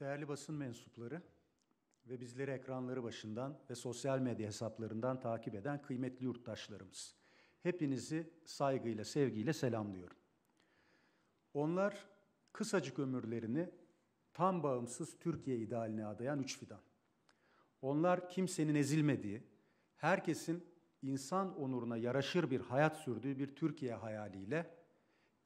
Değerli basın mensupları ve bizleri ekranları başından ve sosyal medya hesaplarından takip eden kıymetli yurttaşlarımız. Hepinizi saygıyla, sevgiyle selamlıyorum. Onlar kısacık ömürlerini tam bağımsız Türkiye idealine adayan üç fidan. Onlar kimsenin ezilmediği, herkesin insan onuruna yaraşır bir hayat sürdüğü bir Türkiye hayaliyle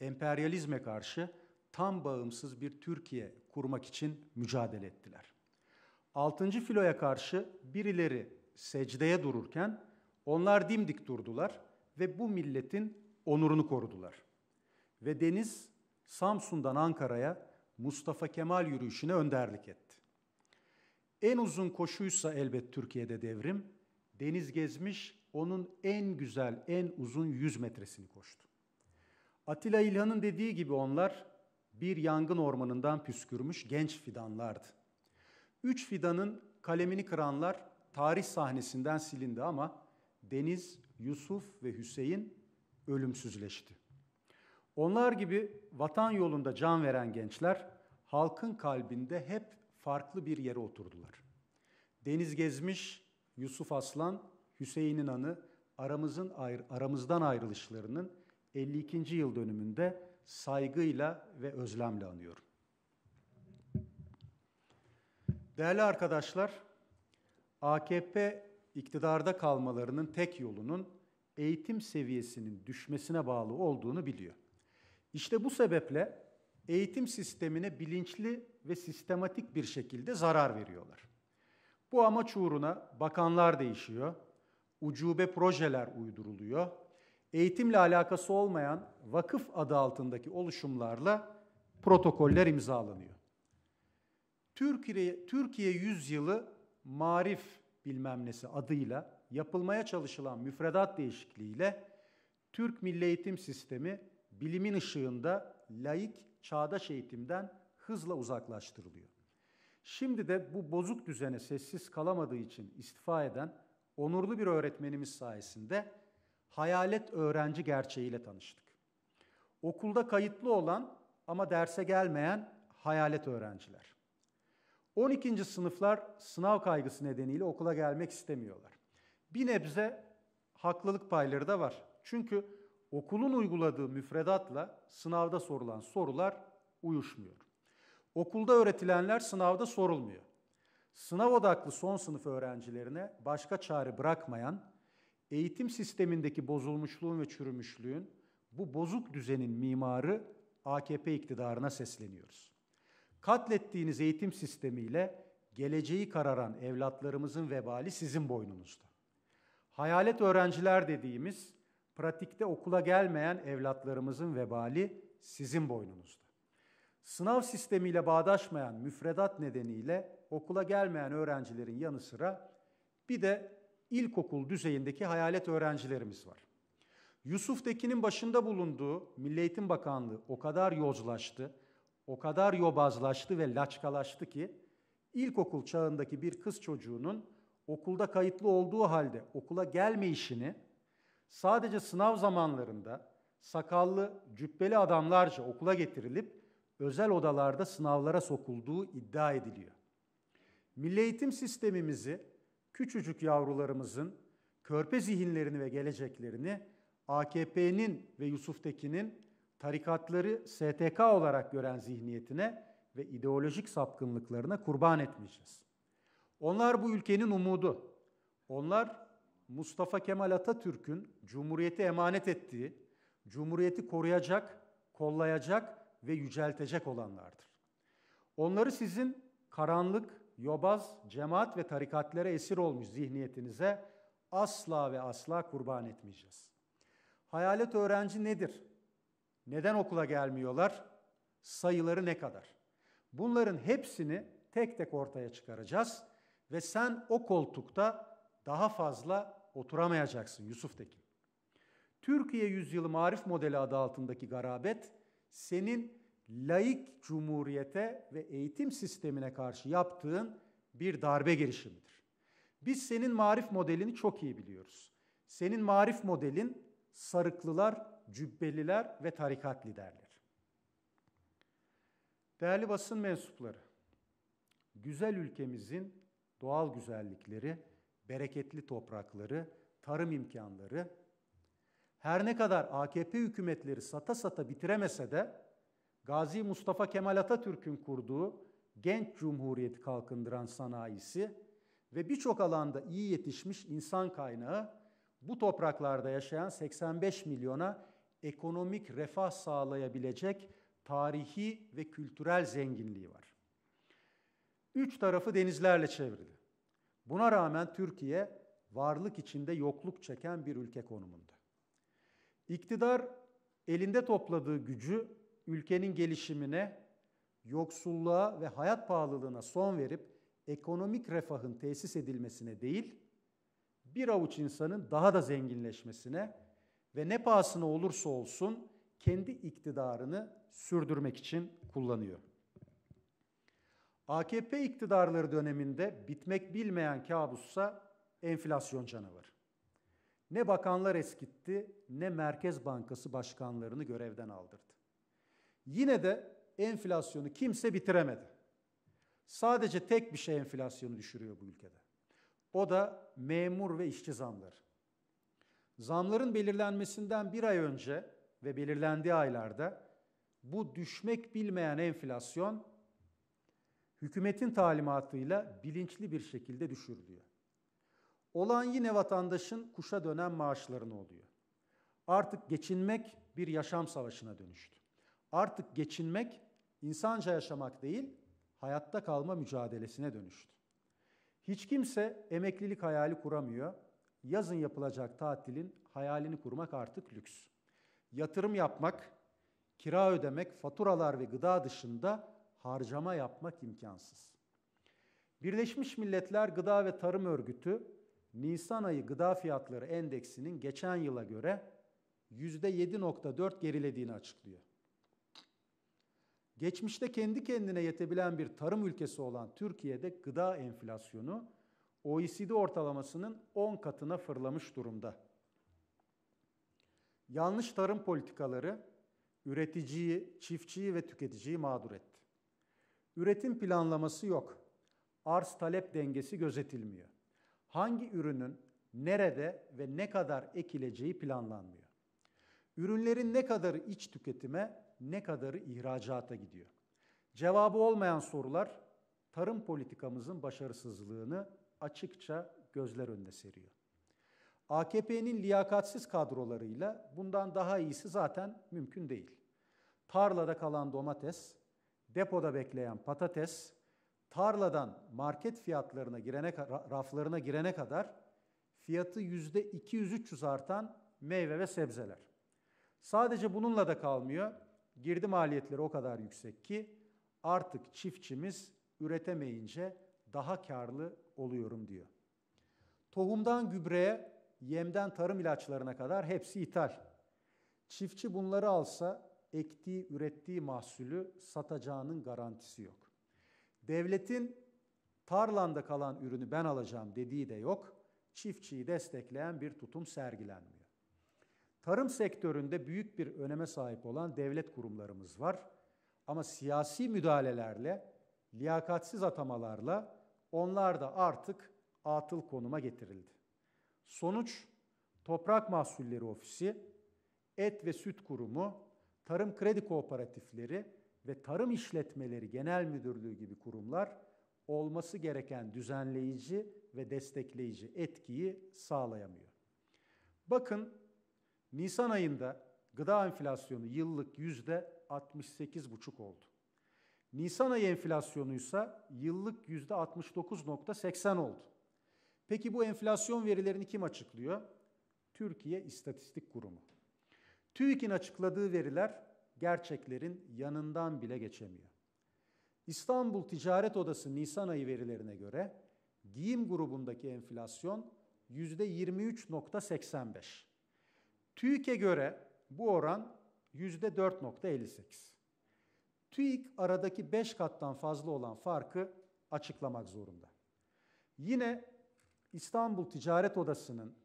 emperyalizme karşı tam bağımsız bir Türkiye kurmak için mücadele ettiler. Altıncı filoya karşı birileri secdeye dururken onlar dimdik durdular ve bu milletin onurunu korudular. Ve deniz Samsun'dan Ankara'ya Mustafa Kemal yürüyüşüne önderlik etti. En uzun koşuysa elbet Türkiye'de devrim, Deniz Gezmiş onun en güzel, en uzun 100 metresini koştu. Atilla İlhan'ın dediği gibi onlar bir yangın ormanından püskürmüş genç fidanlardı. Üç fidanın kalemini kıranlar tarih sahnesinden silindi ama Deniz, Yusuf ve Hüseyin ölümsüzleşti. Onlar gibi vatan yolunda can veren gençler halkın kalbinde hep farklı bir yere oturdular. Deniz Gezmiş, Yusuf Aslan, Hüseyin'in anı aramızın ayrı, aramızdan ayrılışlarının 52. yıl dönümünde saygıyla ve özlemle anıyorum. Değerli arkadaşlar, AKP iktidarda kalmalarının tek yolunun eğitim seviyesinin düşmesine bağlı olduğunu biliyor. İşte bu sebeple eğitim sistemine bilinçli ve sistematik bir şekilde zarar veriyorlar. Bu amaç uğruna bakanlar değişiyor, ucube projeler uyduruluyor, eğitimle alakası olmayan vakıf adı altındaki oluşumlarla protokoller imzalanıyor. Türkiye, Türkiye Yüzyılı Marif bilmem nesi adıyla yapılmaya çalışılan müfredat değişikliğiyle Türk Milli Eğitim Sistemi bilimin ışığında laik çağdaş eğitimden hızla uzaklaştırılıyor. Şimdi de bu bozuk düzene sessiz kalamadığı için istifa eden onurlu bir öğretmenimiz sayesinde hayalet öğrenci gerçeğiyle tanıştık. Okulda kayıtlı olan ama derse gelmeyen hayalet öğrenciler. 12. sınıflar sınav kaygısı nedeniyle okula gelmek istemiyorlar. Bir nebze haklılık payları da var. Çünkü okulun uyguladığı müfredatla sınavda sorulan sorular uyuşmuyor. Okulda öğretilenler sınavda sorulmuyor. Sınav odaklı son sınıf öğrencilerine başka çare bırakmayan eğitim sistemindeki bozulmuşluğun ve çürümüşlüğün bu bozuk düzenin mimarı AKP iktidarına sesleniyoruz. Katlettiğiniz eğitim sistemiyle geleceği kararan evlatlarımızın vebali sizin boynunuzda. Hayalet öğrenciler dediğimiz pratikte okula gelmeyen evlatlarımızın vebali sizin boynunuzda. Sınav sistemiyle bağdaşmayan müfredat nedeniyle okula gelmeyen öğrencilerin yanı sıra bir de ilkokul düzeyindeki hayalet öğrencilerimiz var. Yusuf Tekin'in başında bulunduğu Milli Eğitim Bakanlığı o kadar yozlaştı, o kadar yobazlaştı ve laçkalaştı ki ilkokul çağındaki bir kız çocuğunun okulda kayıtlı olduğu halde okula gelme işini sadece sınav zamanlarında sakallı, cübbeli adamlarca okula getirilip özel odalarda sınavlara sokulduğu iddia ediliyor. Milli eğitim sistemimizi küçücük yavrularımızın körpe zihinlerini ve geleceklerini AKP'nin ve Yusuf Tekin'in tarikatları STK olarak gören zihniyetine ve ideolojik sapkınlıklarına kurban etmeyeceğiz. Onlar bu ülkenin umudu. Onlar Mustafa Kemal Atatürk'ün Cumhuriyeti emanet ettiği, Cumhuriyeti koruyacak, kollayacak ve yüceltecek olanlardır. Onları sizin karanlık yobaz cemaat ve tarikatlere esir olmuş zihniyetinize asla ve asla kurban etmeyeceğiz. Hayalet öğrenci nedir? Neden okula gelmiyorlar? Sayıları ne kadar? Bunların hepsini tek tek ortaya çıkaracağız ve sen o koltukta daha fazla oturamayacaksın Yusuf Tekin. Türkiye Yüzyılı Marif Modeli adı altındaki garabet senin laik cumhuriyete ve eğitim sistemine karşı yaptığın bir darbe girişimidir. Biz senin marif modelini çok iyi biliyoruz. Senin marif modelin sarıklılar, cübbeliler ve tarikat liderleri. Değerli basın mensupları, güzel ülkemizin doğal güzellikleri, bereketli toprakları, tarım imkanları her ne kadar AKP hükümetleri sata sata bitiremese de Gazi Mustafa Kemal Atatürk'ün kurduğu genç cumhuriyeti kalkındıran sanayisi ve birçok alanda iyi yetişmiş insan kaynağı bu topraklarda yaşayan 85 milyona ekonomik refah sağlayabilecek tarihi ve kültürel zenginliği var. Üç tarafı denizlerle çevrili. Buna rağmen Türkiye varlık içinde yokluk çeken bir ülke konumunda. İktidar elinde topladığı gücü ülkenin gelişimine, yoksulluğa ve hayat pahalılığına son verip ekonomik refahın tesis edilmesine değil, bir avuç insanın daha da zenginleşmesine ve ne pahasına olursa olsun kendi iktidarını sürdürmek için kullanıyor. AKP iktidarları döneminde bitmek bilmeyen kabussa enflasyon canavarı. Ne bakanlar eskitti ne Merkez Bankası başkanlarını görevden aldırdı. Yine de enflasyonu kimse bitiremedi. Sadece tek bir şey enflasyonu düşürüyor bu ülkede. O da memur ve işçi zamları. Zamların belirlenmesinden bir ay önce ve belirlendiği aylarda bu düşmek bilmeyen enflasyon hükümetin talimatıyla bilinçli bir şekilde düşürülüyor. Olan yine vatandaşın kuşa dönen maaşlarını oluyor. Artık geçinmek bir yaşam savaşına dönüştü artık geçinmek insanca yaşamak değil, hayatta kalma mücadelesine dönüştü. Hiç kimse emeklilik hayali kuramıyor. Yazın yapılacak tatilin hayalini kurmak artık lüks. Yatırım yapmak, kira ödemek, faturalar ve gıda dışında harcama yapmak imkansız. Birleşmiş Milletler Gıda ve Tarım Örgütü Nisan ayı gıda fiyatları endeksinin geçen yıla göre %7.4 gerilediğini açıklıyor. Geçmişte kendi kendine yetebilen bir tarım ülkesi olan Türkiye'de gıda enflasyonu OECD ortalamasının 10 katına fırlamış durumda. Yanlış tarım politikaları üreticiyi, çiftçiyi ve tüketiciyi mağdur etti. Üretim planlaması yok. Arz talep dengesi gözetilmiyor. Hangi ürünün nerede ve ne kadar ekileceği planlanmıyor. Ürünlerin ne kadarı iç tüketime, ne kadarı ihracata gidiyor? Cevabı olmayan sorular tarım politikamızın başarısızlığını açıkça gözler önüne seriyor. AKP'nin liyakatsiz kadrolarıyla bundan daha iyisi zaten mümkün değil. Tarlada kalan domates, depoda bekleyen patates, tarladan market fiyatlarına girene raflarına girene kadar fiyatı yüzde 200-300 artan meyve ve sebzeler. Sadece bununla da kalmıyor. Girdi maliyetleri o kadar yüksek ki artık çiftçimiz üretemeyince daha karlı oluyorum diyor. Tohumdan gübreye, yemden tarım ilaçlarına kadar hepsi ithal. Çiftçi bunları alsa ektiği, ürettiği mahsulü satacağının garantisi yok. Devletin tarlanda kalan ürünü ben alacağım dediği de yok. Çiftçiyi destekleyen bir tutum sergilenmiyor. Tarım sektöründe büyük bir öneme sahip olan devlet kurumlarımız var. Ama siyasi müdahalelerle, liyakatsiz atamalarla onlar da artık atıl konuma getirildi. Sonuç Toprak Mahsulleri Ofisi, Et ve Süt Kurumu, Tarım Kredi Kooperatifleri ve Tarım İşletmeleri Genel Müdürlüğü gibi kurumlar olması gereken düzenleyici ve destekleyici etkiyi sağlayamıyor. Bakın Nisan ayında gıda enflasyonu yıllık yüzde 68,5 oldu. Nisan ayı enflasyonu ise yıllık yüzde 69,80 oldu. Peki bu enflasyon verilerini kim açıklıyor? Türkiye İstatistik Kurumu. TÜİK'in açıkladığı veriler gerçeklerin yanından bile geçemiyor. İstanbul Ticaret Odası Nisan ayı verilerine göre giyim grubundaki enflasyon yüzde %23.85. TÜİK'e göre bu oran %4.58. TÜİK aradaki 5 kattan fazla olan farkı açıklamak zorunda. Yine İstanbul Ticaret Odası'nın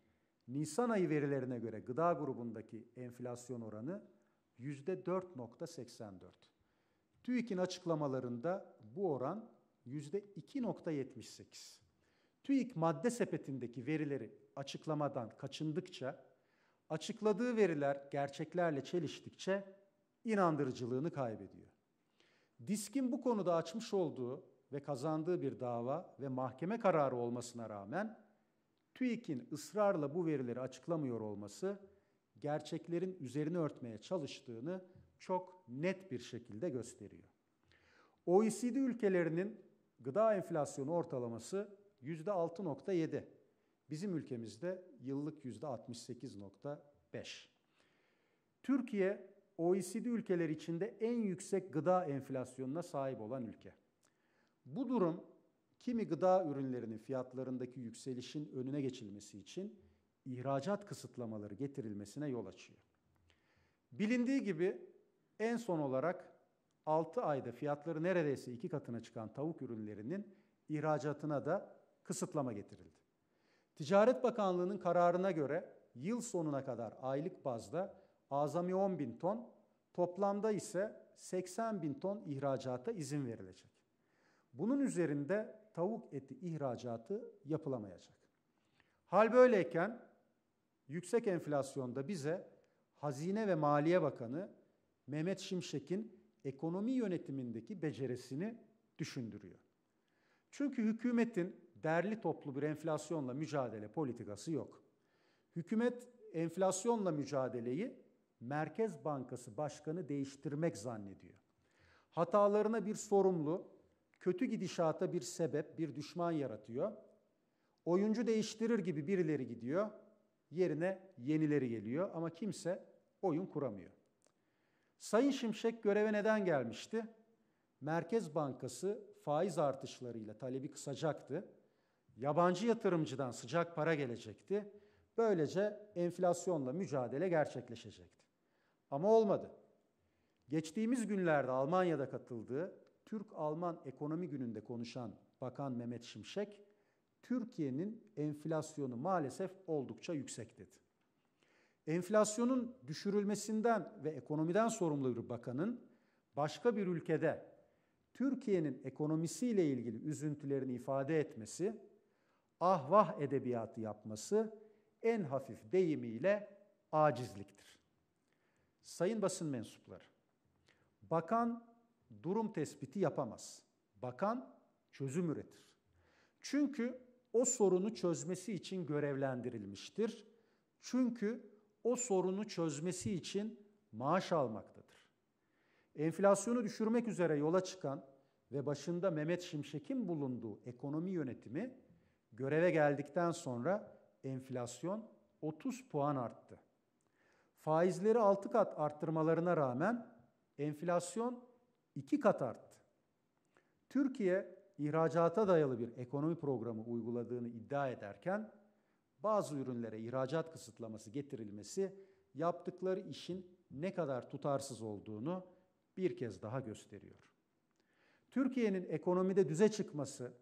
Nisan ayı verilerine göre gıda grubundaki enflasyon oranı %4.84. TÜİK'in açıklamalarında bu oran %2.78. TÜİK madde sepetindeki verileri açıklamadan kaçındıkça açıkladığı veriler gerçeklerle çeliştikçe inandırıcılığını kaybediyor. Disk'in bu konuda açmış olduğu ve kazandığı bir dava ve mahkeme kararı olmasına rağmen TÜİK'in ısrarla bu verileri açıklamıyor olması gerçeklerin üzerine örtmeye çalıştığını çok net bir şekilde gösteriyor. OECD ülkelerinin gıda enflasyonu ortalaması %6.7. Bizim ülkemizde yıllık yüzde 68.5. Türkiye OECD ülkeler içinde en yüksek gıda enflasyonuna sahip olan ülke. Bu durum kimi gıda ürünlerinin fiyatlarındaki yükselişin önüne geçilmesi için ihracat kısıtlamaları getirilmesine yol açıyor. Bilindiği gibi en son olarak 6 ayda fiyatları neredeyse iki katına çıkan tavuk ürünlerinin ihracatına da kısıtlama getirildi. Ticaret Bakanlığı'nın kararına göre yıl sonuna kadar aylık bazda azami 10 bin ton, toplamda ise 80 bin ton ihracata izin verilecek. Bunun üzerinde tavuk eti ihracatı yapılamayacak. Hal böyleyken yüksek enflasyonda bize Hazine ve Maliye Bakanı Mehmet Şimşek'in ekonomi yönetimindeki becerisini düşündürüyor. Çünkü hükümetin derli toplu bir enflasyonla mücadele politikası yok. Hükümet enflasyonla mücadeleyi Merkez Bankası Başkanı değiştirmek zannediyor. Hatalarına bir sorumlu, kötü gidişata bir sebep, bir düşman yaratıyor. Oyuncu değiştirir gibi birileri gidiyor, yerine yenileri geliyor ama kimse oyun kuramıyor. Sayın Şimşek göreve neden gelmişti? Merkez Bankası faiz artışlarıyla talebi kısacaktı yabancı yatırımcıdan sıcak para gelecekti. Böylece enflasyonla mücadele gerçekleşecekti. Ama olmadı. Geçtiğimiz günlerde Almanya'da katıldığı Türk-Alman Ekonomi Günü'nde konuşan Bakan Mehmet Şimşek, Türkiye'nin enflasyonu maalesef oldukça yüksek dedi. Enflasyonun düşürülmesinden ve ekonomiden sorumlu bir bakanın başka bir ülkede Türkiye'nin ekonomisiyle ilgili üzüntülerini ifade etmesi ahvah edebiyatı yapması en hafif deyimiyle acizliktir. Sayın basın mensupları, bakan durum tespiti yapamaz. Bakan çözüm üretir. Çünkü o sorunu çözmesi için görevlendirilmiştir. Çünkü o sorunu çözmesi için maaş almaktadır. Enflasyonu düşürmek üzere yola çıkan ve başında Mehmet Şimşek'in bulunduğu ekonomi yönetimi Göreve geldikten sonra enflasyon 30 puan arttı. Faizleri 6 kat arttırmalarına rağmen enflasyon 2 kat arttı. Türkiye ihracata dayalı bir ekonomi programı uyguladığını iddia ederken bazı ürünlere ihracat kısıtlaması getirilmesi yaptıkları işin ne kadar tutarsız olduğunu bir kez daha gösteriyor. Türkiye'nin ekonomide düze çıkması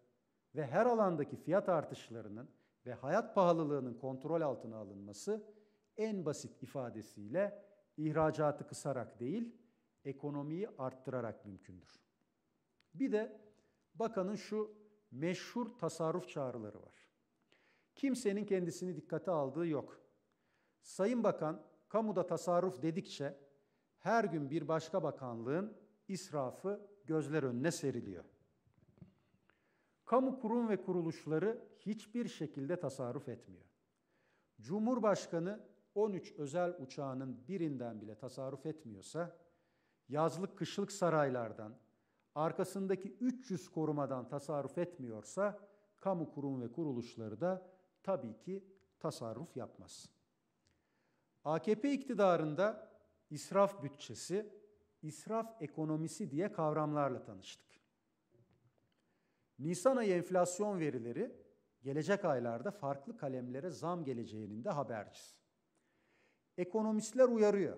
ve her alandaki fiyat artışlarının ve hayat pahalılığının kontrol altına alınması en basit ifadesiyle ihracatı kısarak değil, ekonomiyi arttırarak mümkündür. Bir de bakanın şu meşhur tasarruf çağrıları var. Kimsenin kendisini dikkate aldığı yok. Sayın Bakan kamuda tasarruf dedikçe her gün bir başka bakanlığın israfı gözler önüne seriliyor kamu kurum ve kuruluşları hiçbir şekilde tasarruf etmiyor. Cumhurbaşkanı 13 özel uçağının birinden bile tasarruf etmiyorsa, yazlık kışlık saraylardan, arkasındaki 300 korumadan tasarruf etmiyorsa, kamu kurum ve kuruluşları da tabii ki tasarruf yapmaz. AKP iktidarında israf bütçesi, israf ekonomisi diye kavramlarla tanıştık. Nisan ayı enflasyon verileri gelecek aylarda farklı kalemlere zam geleceğinin de habercisi. Ekonomistler uyarıyor.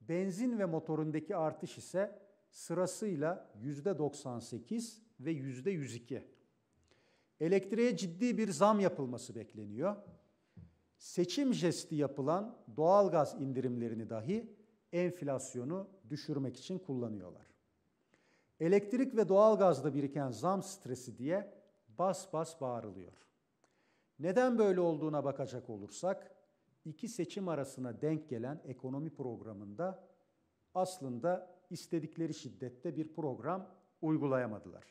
Benzin ve motorundaki artış ise sırasıyla %98 ve %102. Elektriğe ciddi bir zam yapılması bekleniyor. Seçim jesti yapılan doğalgaz indirimlerini dahi enflasyonu düşürmek için kullanıyorlar. Elektrik ve doğalgazda biriken zam stresi diye bas bas bağırılıyor. Neden böyle olduğuna bakacak olursak, iki seçim arasına denk gelen ekonomi programında aslında istedikleri şiddette bir program uygulayamadılar.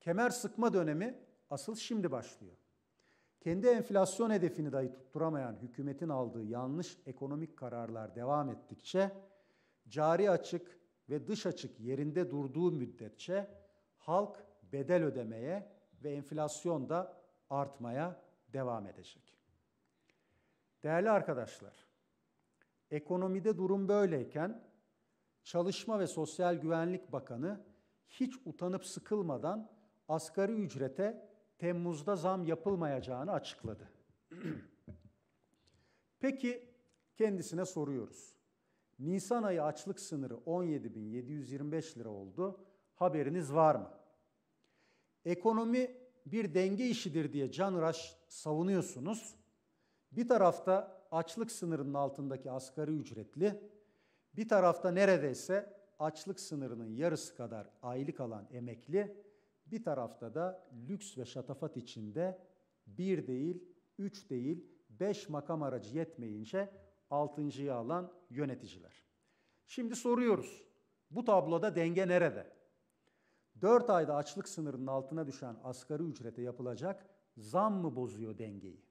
Kemer sıkma dönemi asıl şimdi başlıyor. Kendi enflasyon hedefini dahi tutturamayan hükümetin aldığı yanlış ekonomik kararlar devam ettikçe cari açık ve dış açık yerinde durduğu müddetçe halk bedel ödemeye ve enflasyon da artmaya devam edecek. Değerli arkadaşlar, ekonomide durum böyleyken Çalışma ve Sosyal Güvenlik Bakanı hiç utanıp sıkılmadan asgari ücrete Temmuz'da zam yapılmayacağını açıkladı. Peki kendisine soruyoruz. Nisan ayı açlık sınırı 17.725 lira oldu. Haberiniz var mı? Ekonomi bir denge işidir diye Can Raş savunuyorsunuz. Bir tarafta açlık sınırının altındaki asgari ücretli, bir tarafta neredeyse açlık sınırının yarısı kadar aylık alan emekli, bir tarafta da lüks ve şatafat içinde bir değil, üç değil, beş makam aracı yetmeyince altıncıyı alan yöneticiler. Şimdi soruyoruz. Bu tabloda denge nerede? 4 ayda açlık sınırının altına düşen asgari ücrete yapılacak zam mı bozuyor dengeyi?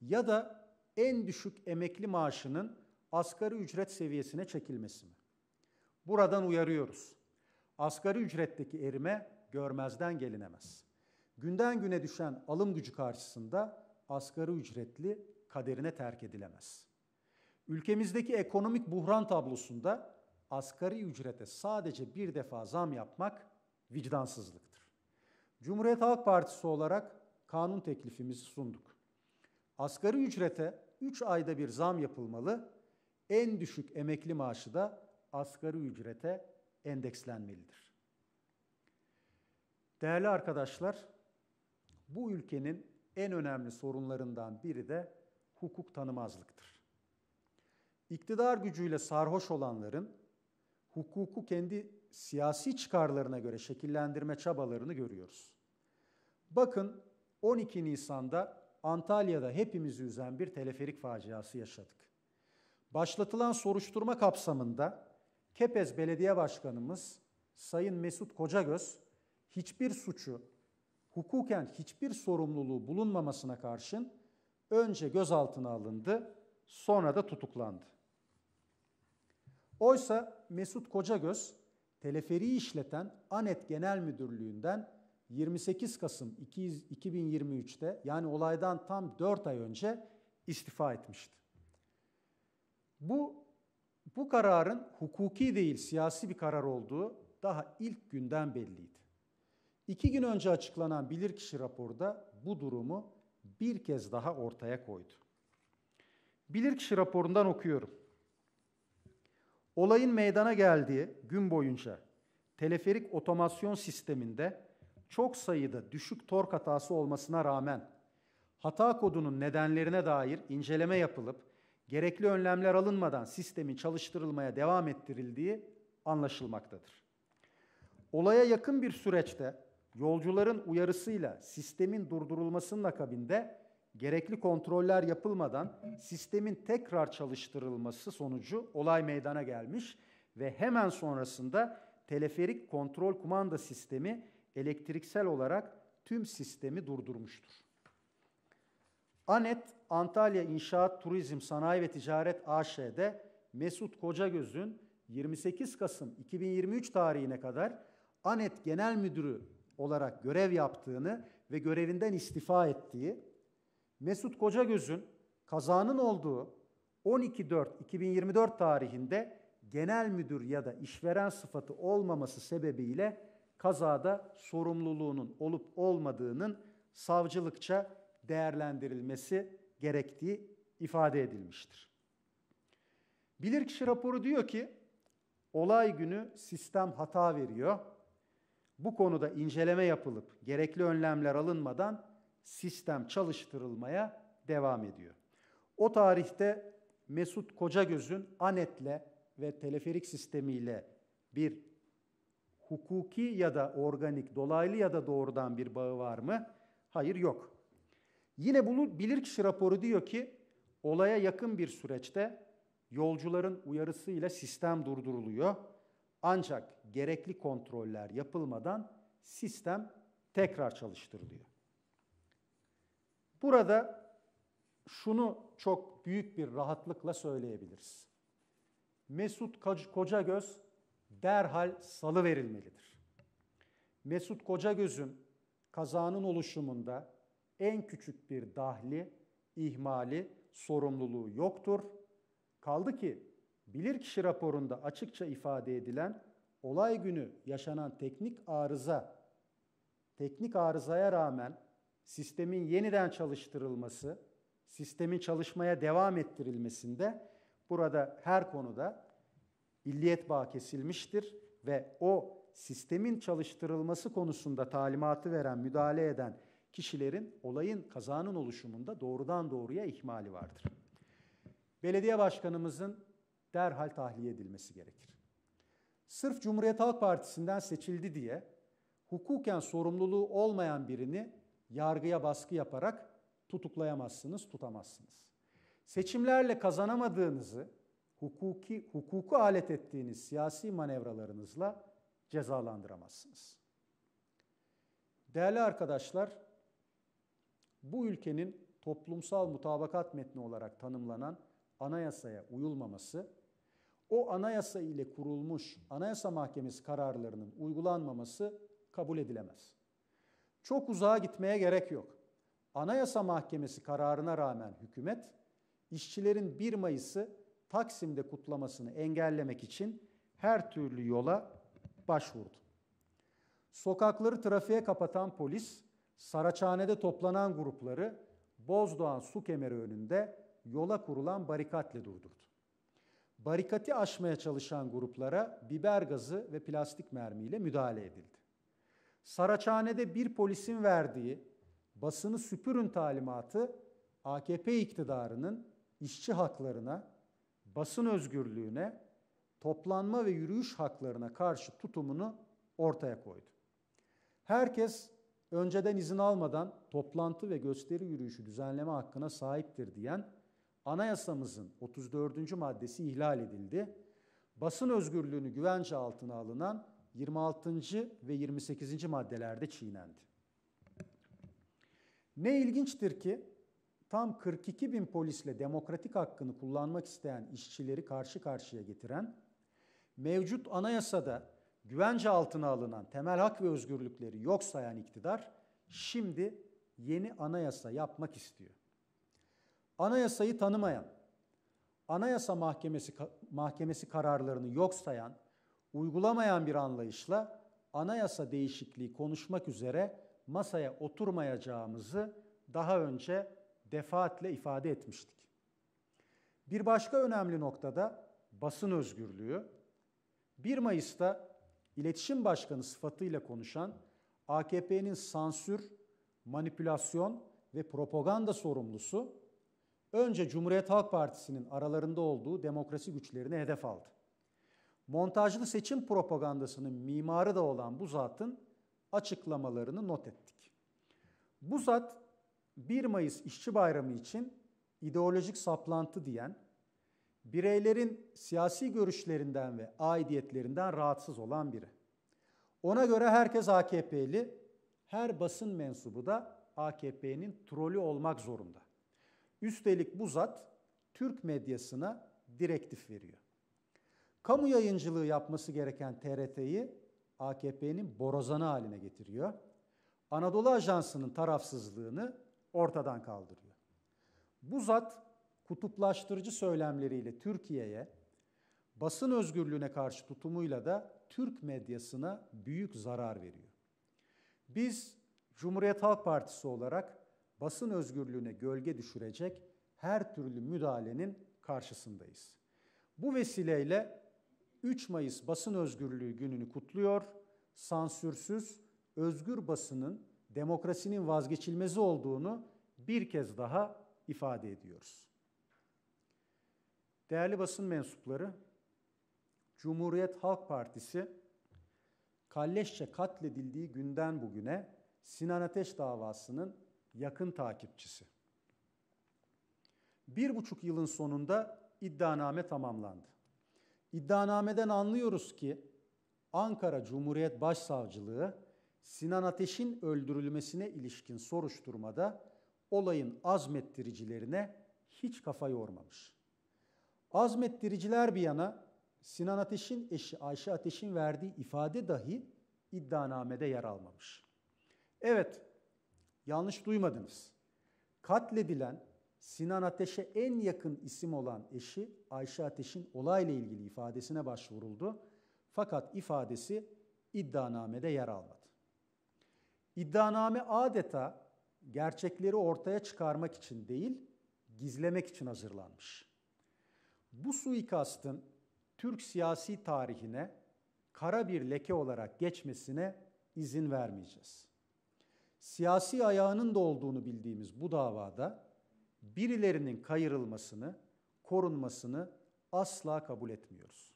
Ya da en düşük emekli maaşının asgari ücret seviyesine çekilmesi mi? Buradan uyarıyoruz. Asgari ücretteki erime görmezden gelinemez. Günden güne düşen alım gücü karşısında asgari ücretli kaderine terk edilemez.'' Ülkemizdeki ekonomik buhran tablosunda asgari ücrete sadece bir defa zam yapmak vicdansızlıktır. Cumhuriyet Halk Partisi olarak kanun teklifimizi sunduk. Asgari ücrete 3 ayda bir zam yapılmalı, en düşük emekli maaşı da asgari ücrete endekslenmelidir. Değerli arkadaşlar, bu ülkenin en önemli sorunlarından biri de hukuk tanımazlıktır iktidar gücüyle sarhoş olanların hukuku kendi siyasi çıkarlarına göre şekillendirme çabalarını görüyoruz. Bakın 12 Nisan'da Antalya'da hepimizi üzen bir teleferik faciası yaşadık. Başlatılan soruşturma kapsamında Kepez Belediye Başkanımız Sayın Mesut Kocagöz hiçbir suçu, hukuken hiçbir sorumluluğu bulunmamasına karşın önce gözaltına alındı sonra da tutuklandı. Oysa Mesut Kocagöz teleferi işleten ANET Genel Müdürlüğü'nden 28 Kasım 2023'te yani olaydan tam 4 ay önce istifa etmişti. Bu bu kararın hukuki değil siyasi bir karar olduğu daha ilk günden belliydi. İki gün önce açıklanan bilirkişi raporda bu durumu bir kez daha ortaya koydu. Bilirkişi raporundan okuyorum. Olayın meydana geldiği gün boyunca teleferik otomasyon sisteminde çok sayıda düşük tork hatası olmasına rağmen hata kodunun nedenlerine dair inceleme yapılıp gerekli önlemler alınmadan sistemin çalıştırılmaya devam ettirildiği anlaşılmaktadır. Olaya yakın bir süreçte yolcuların uyarısıyla sistemin durdurulmasının akabinde gerekli kontroller yapılmadan sistemin tekrar çalıştırılması sonucu olay meydana gelmiş ve hemen sonrasında teleferik kontrol kumanda sistemi elektriksel olarak tüm sistemi durdurmuştur. ANET, Antalya İnşaat Turizm Sanayi ve Ticaret AŞ'de Mesut Kocagöz'ün 28 Kasım 2023 tarihine kadar ANET Genel Müdürü olarak görev yaptığını ve görevinden istifa ettiği Mesut Kocagöz'ün kazanın olduğu 12.4.2024 tarihinde genel müdür ya da işveren sıfatı olmaması sebebiyle kazada sorumluluğunun olup olmadığının savcılıkça değerlendirilmesi gerektiği ifade edilmiştir. Bilirkişi raporu diyor ki olay günü sistem hata veriyor. Bu konuda inceleme yapılıp gerekli önlemler alınmadan sistem çalıştırılmaya devam ediyor. O tarihte Mesut Kocagöz'ün ANET'le ve teleferik sistemiyle bir hukuki ya da organik, dolaylı ya da doğrudan bir bağı var mı? Hayır yok. Yine bunu bilirkişi raporu diyor ki olaya yakın bir süreçte yolcuların uyarısıyla sistem durduruluyor. Ancak gerekli kontroller yapılmadan sistem tekrar çalıştırılıyor. Burada şunu çok büyük bir rahatlıkla söyleyebiliriz. Mesut Kocagöz derhal salı verilmelidir. Mesut Kocagöz'ün kazanın oluşumunda en küçük bir dahli, ihmali, sorumluluğu yoktur. Kaldı ki bilirkişi raporunda açıkça ifade edilen olay günü yaşanan teknik arıza, teknik arızaya rağmen sistemin yeniden çalıştırılması, sistemin çalışmaya devam ettirilmesinde burada her konuda illiyet bağı kesilmiştir ve o sistemin çalıştırılması konusunda talimatı veren, müdahale eden kişilerin olayın kazanın oluşumunda doğrudan doğruya ihmali vardır. Belediye başkanımızın derhal tahliye edilmesi gerekir. Sırf Cumhuriyet Halk Partisi'nden seçildi diye hukuken sorumluluğu olmayan birini yargıya baskı yaparak tutuklayamazsınız, tutamazsınız. Seçimlerle kazanamadığınızı hukuki hukuku alet ettiğiniz siyasi manevralarınızla cezalandıramazsınız. Değerli arkadaşlar, bu ülkenin toplumsal mutabakat metni olarak tanımlanan anayasaya uyulmaması, o anayasa ile kurulmuş Anayasa Mahkemesi kararlarının uygulanmaması kabul edilemez. Çok uzağa gitmeye gerek yok. Anayasa Mahkemesi kararına rağmen hükümet işçilerin 1 Mayıs'ı Taksim'de kutlamasını engellemek için her türlü yola başvurdu. Sokakları trafiğe kapatan polis, Saraçhane'de toplanan grupları Bozdoğan su kemeri önünde yola kurulan barikatla durdurdu. Barikati aşmaya çalışan gruplara biber gazı ve plastik mermiyle müdahale edildi. Saraçhane'de bir polisin verdiği basını süpürün talimatı AKP iktidarının işçi haklarına, basın özgürlüğüne, toplanma ve yürüyüş haklarına karşı tutumunu ortaya koydu. Herkes önceden izin almadan toplantı ve gösteri yürüyüşü düzenleme hakkına sahiptir diyen anayasamızın 34. maddesi ihlal edildi. Basın özgürlüğünü güvence altına alınan 26. ve 28. maddelerde çiğnendi. Ne ilginçtir ki tam 42 bin polisle demokratik hakkını kullanmak isteyen işçileri karşı karşıya getiren, mevcut anayasada güvence altına alınan temel hak ve özgürlükleri yok sayan iktidar, şimdi yeni anayasa yapmak istiyor. Anayasayı tanımayan, anayasa mahkemesi, mahkemesi kararlarını yok sayan, uygulamayan bir anlayışla anayasa değişikliği konuşmak üzere masaya oturmayacağımızı daha önce defaatle ifade etmiştik. Bir başka önemli noktada basın özgürlüğü. 1 Mayıs'ta iletişim başkanı sıfatıyla konuşan AKP'nin sansür, manipülasyon ve propaganda sorumlusu önce Cumhuriyet Halk Partisi'nin aralarında olduğu demokrasi güçlerini hedef aldı montajlı seçim propagandasının mimarı da olan bu zatın açıklamalarını not ettik. Bu zat 1 Mayıs İşçi Bayramı için ideolojik saplantı diyen, bireylerin siyasi görüşlerinden ve aidiyetlerinden rahatsız olan biri. Ona göre herkes AKP'li, her basın mensubu da AKP'nin trolü olmak zorunda. Üstelik bu zat Türk medyasına direktif veriyor kamu yayıncılığı yapması gereken TRT'yi AKP'nin borazanı haline getiriyor. Anadolu Ajansı'nın tarafsızlığını ortadan kaldırıyor. Bu zat kutuplaştırıcı söylemleriyle Türkiye'ye, basın özgürlüğüne karşı tutumuyla da Türk medyasına büyük zarar veriyor. Biz Cumhuriyet Halk Partisi olarak basın özgürlüğüne gölge düşürecek her türlü müdahalenin karşısındayız. Bu vesileyle 3 Mayıs Basın Özgürlüğü Günü'nü kutluyor. Sansürsüz, özgür basının demokrasinin vazgeçilmezi olduğunu bir kez daha ifade ediyoruz. Değerli basın mensupları, Cumhuriyet Halk Partisi kalleşçe katledildiği günden bugüne Sinan Ateş davasının yakın takipçisi. Bir buçuk yılın sonunda iddianame tamamlandı. İddianameden anlıyoruz ki Ankara Cumhuriyet Başsavcılığı Sinan Ateş'in öldürülmesine ilişkin soruşturmada olayın azmettiricilerine hiç kafa yormamış. Azmettiriciler bir yana Sinan Ateş'in eşi Ayşe Ateş'in verdiği ifade dahi iddianamede yer almamış. Evet, yanlış duymadınız. Katledilen Sinan Ateş'e en yakın isim olan eşi Ayşe Ateş'in olayla ilgili ifadesine başvuruldu. Fakat ifadesi iddianamede yer almadı. İddianame adeta gerçekleri ortaya çıkarmak için değil, gizlemek için hazırlanmış. Bu suikastın Türk siyasi tarihine kara bir leke olarak geçmesine izin vermeyeceğiz. Siyasi ayağının da olduğunu bildiğimiz bu davada birilerinin kayırılmasını, korunmasını asla kabul etmiyoruz.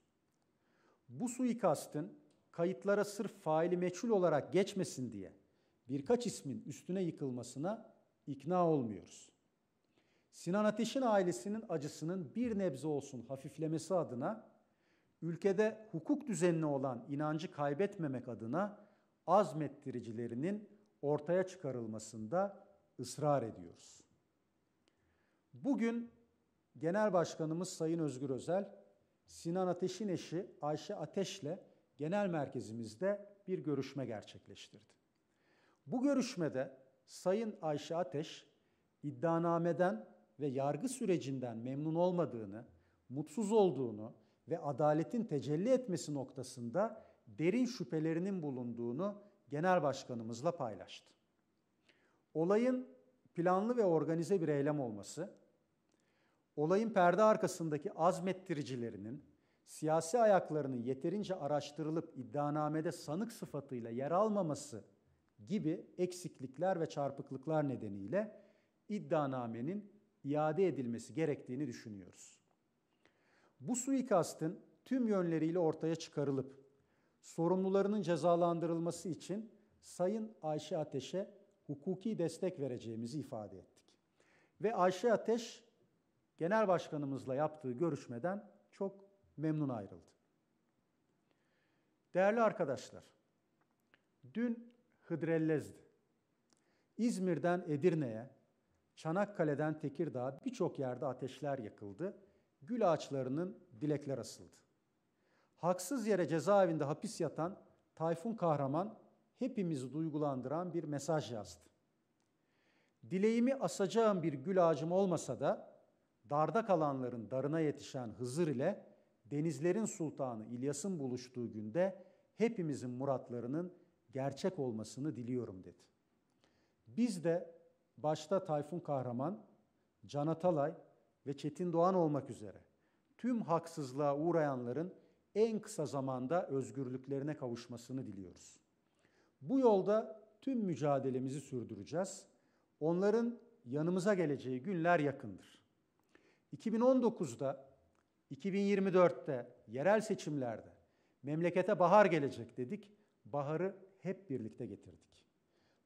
Bu suikastın kayıtlara sırf faili meçhul olarak geçmesin diye birkaç ismin üstüne yıkılmasına ikna olmuyoruz. Sinan Ateş'in ailesinin acısının bir nebze olsun hafiflemesi adına ülkede hukuk düzenli olan inancı kaybetmemek adına azmettiricilerinin ortaya çıkarılmasında ısrar ediyoruz. Bugün Genel Başkanımız Sayın Özgür Özel, Sinan Ateş'in eşi Ayşe Ateş'le genel merkezimizde bir görüşme gerçekleştirdi. Bu görüşmede Sayın Ayşe Ateş iddianameden ve yargı sürecinden memnun olmadığını, mutsuz olduğunu ve adaletin tecelli etmesi noktasında derin şüphelerinin bulunduğunu genel başkanımızla paylaştı. Olayın planlı ve organize bir eylem olması, olayın perde arkasındaki azmettiricilerinin siyasi ayaklarının yeterince araştırılıp iddianamede sanık sıfatıyla yer almaması gibi eksiklikler ve çarpıklıklar nedeniyle iddianamenin iade edilmesi gerektiğini düşünüyoruz. Bu suikastın tüm yönleriyle ortaya çıkarılıp sorumlularının cezalandırılması için Sayın Ayşe Ateş'e hukuki destek vereceğimizi ifade ettik. Ve Ayşe Ateş genel başkanımızla yaptığı görüşmeden çok memnun ayrıldı. Değerli arkadaşlar, dün Hıdrellez'di. İzmir'den Edirne'ye, Çanakkale'den Tekirdağ'a birçok yerde ateşler yakıldı. Gül ağaçlarının dilekler asıldı. Haksız yere cezaevinde hapis yatan Tayfun Kahraman hepimizi duygulandıran bir mesaj yazdı. Dileğimi asacağım bir gül ağacım olmasa da darda kalanların darına yetişen Hızır ile denizlerin sultanı İlyas'ın buluştuğu günde hepimizin muratlarının gerçek olmasını diliyorum dedi. Biz de başta Tayfun Kahraman, Can Atalay ve Çetin Doğan olmak üzere tüm haksızlığa uğrayanların en kısa zamanda özgürlüklerine kavuşmasını diliyoruz. Bu yolda tüm mücadelemizi sürdüreceğiz. Onların yanımıza geleceği günler yakındır. 2019'da, 2024'te yerel seçimlerde memlekete bahar gelecek dedik. Baharı hep birlikte getirdik.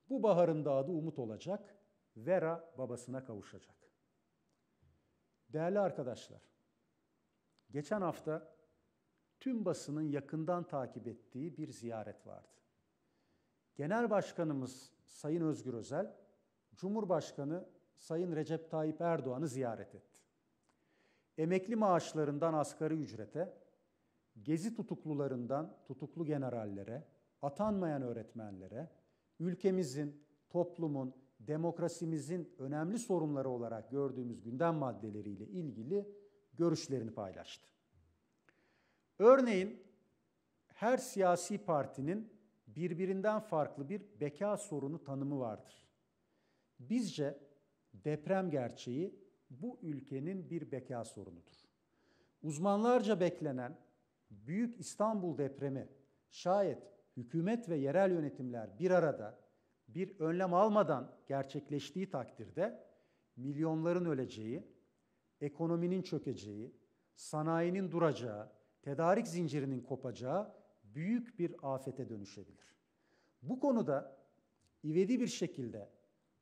Bu baharın da adı umut olacak. Vera babasına kavuşacak. Değerli arkadaşlar, geçen hafta tüm basının yakından takip ettiği bir ziyaret vardı. Genel Başkanımız Sayın Özgür Özel, Cumhurbaşkanı Sayın Recep Tayyip Erdoğan'ı ziyaret etti. Emekli maaşlarından asgari ücrete, gezi tutuklularından tutuklu generallere, atanmayan öğretmenlere, ülkemizin, toplumun, demokrasimizin önemli sorunları olarak gördüğümüz gündem maddeleriyle ilgili görüşlerini paylaştı. Örneğin her siyasi partinin birbirinden farklı bir beka sorunu tanımı vardır. Bizce deprem gerçeği bu ülkenin bir beka sorunudur. Uzmanlarca beklenen Büyük İstanbul depremi şayet hükümet ve yerel yönetimler bir arada bir önlem almadan gerçekleştiği takdirde milyonların öleceği, ekonominin çökeceği, sanayinin duracağı, tedarik zincirinin kopacağı büyük bir afete dönüşebilir. Bu konuda ivedi bir şekilde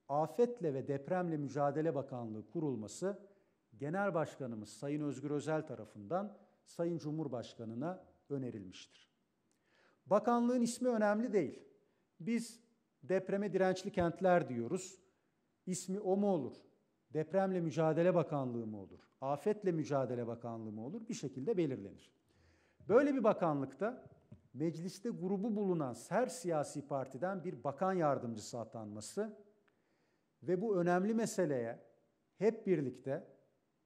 Afetle ve Depremle Mücadele Bakanlığı kurulması Genel Başkanımız Sayın Özgür Özel tarafından Sayın Cumhurbaşkanına önerilmiştir. Bakanlığın ismi önemli değil. Biz depreme dirençli kentler diyoruz. İsmi o mu olur? Depremle Mücadele Bakanlığı mı olur? Afetle Mücadele Bakanlığı mı olur? Bir şekilde belirlenir. Böyle bir bakanlıkta mecliste grubu bulunan her siyasi partiden bir bakan yardımcısı atanması ve bu önemli meseleye hep birlikte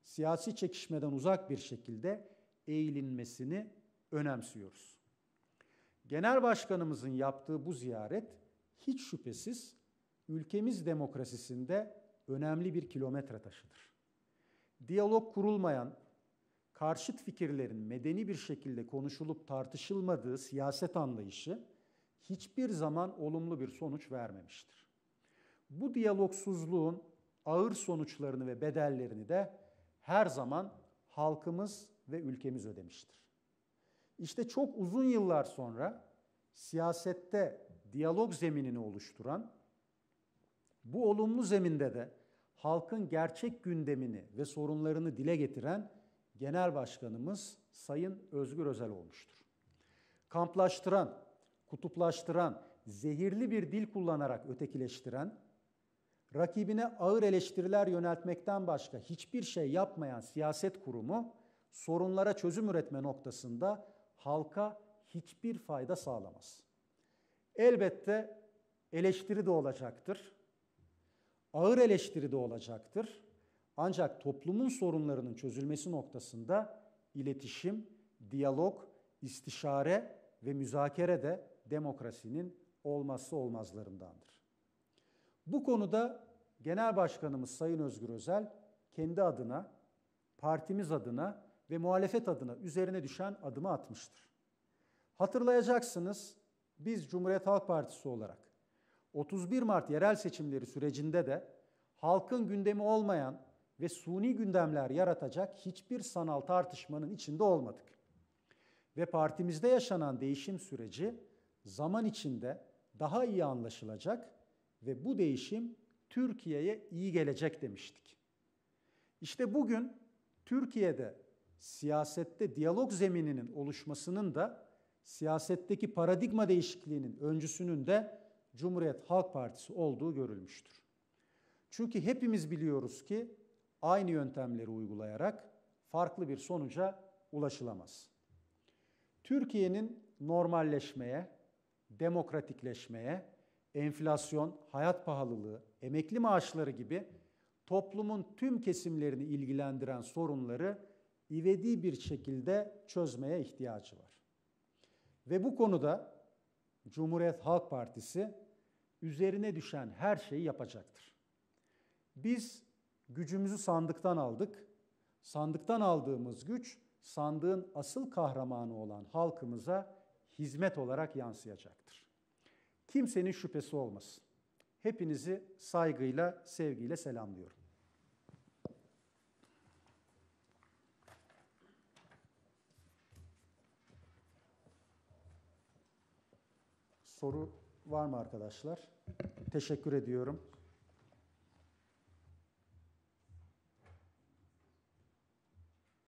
siyasi çekişmeden uzak bir şekilde eğilinmesini önemsiyoruz. Genel Başkanımızın yaptığı bu ziyaret hiç şüphesiz ülkemiz demokrasisinde önemli bir kilometre taşıdır. Diyalog kurulmayan, karşıt fikirlerin medeni bir şekilde konuşulup tartışılmadığı siyaset anlayışı hiçbir zaman olumlu bir sonuç vermemiştir. Bu diyalogsuzluğun ağır sonuçlarını ve bedellerini de her zaman halkımız ve ülkemiz ödemiştir. İşte çok uzun yıllar sonra siyasette diyalog zeminini oluşturan bu olumlu zeminde de halkın gerçek gündemini ve sorunlarını dile getiren Genel Başkanımız Sayın Özgür Özel olmuştur. Kamplaştıran, kutuplaştıran, zehirli bir dil kullanarak ötekileştiren, rakibine ağır eleştiriler yöneltmekten başka hiçbir şey yapmayan siyaset kurumu sorunlara çözüm üretme noktasında halka hiçbir fayda sağlamaz. Elbette eleştiri de olacaktır. Ağır eleştiri de olacaktır. Ancak toplumun sorunlarının çözülmesi noktasında iletişim, diyalog, istişare ve müzakere de demokrasinin olmazsa olmazlarındandır. Bu konuda Genel Başkanımız Sayın Özgür Özel kendi adına, partimiz adına ve muhalefet adına üzerine düşen adımı atmıştır. Hatırlayacaksınız biz Cumhuriyet Halk Partisi olarak 31 Mart yerel seçimleri sürecinde de halkın gündemi olmayan ve suni gündemler yaratacak hiçbir sanal tartışmanın içinde olmadık. Ve partimizde yaşanan değişim süreci zaman içinde daha iyi anlaşılacak ve bu değişim Türkiye'ye iyi gelecek demiştik. İşte bugün Türkiye'de siyasette diyalog zemininin oluşmasının da siyasetteki paradigma değişikliğinin öncüsünün de Cumhuriyet Halk Partisi olduğu görülmüştür. Çünkü hepimiz biliyoruz ki aynı yöntemleri uygulayarak farklı bir sonuca ulaşılamaz. Türkiye'nin normalleşmeye, demokratikleşmeye, enflasyon, hayat pahalılığı, emekli maaşları gibi toplumun tüm kesimlerini ilgilendiren sorunları ivedi bir şekilde çözmeye ihtiyacı var. Ve bu konuda Cumhuriyet Halk Partisi üzerine düşen her şeyi yapacaktır. Biz Gücümüzü sandıktan aldık. Sandıktan aldığımız güç sandığın asıl kahramanı olan halkımıza hizmet olarak yansıyacaktır. Kimsenin şüphesi olmasın. Hepinizi saygıyla, sevgiyle selamlıyorum. Soru var mı arkadaşlar? Teşekkür ediyorum.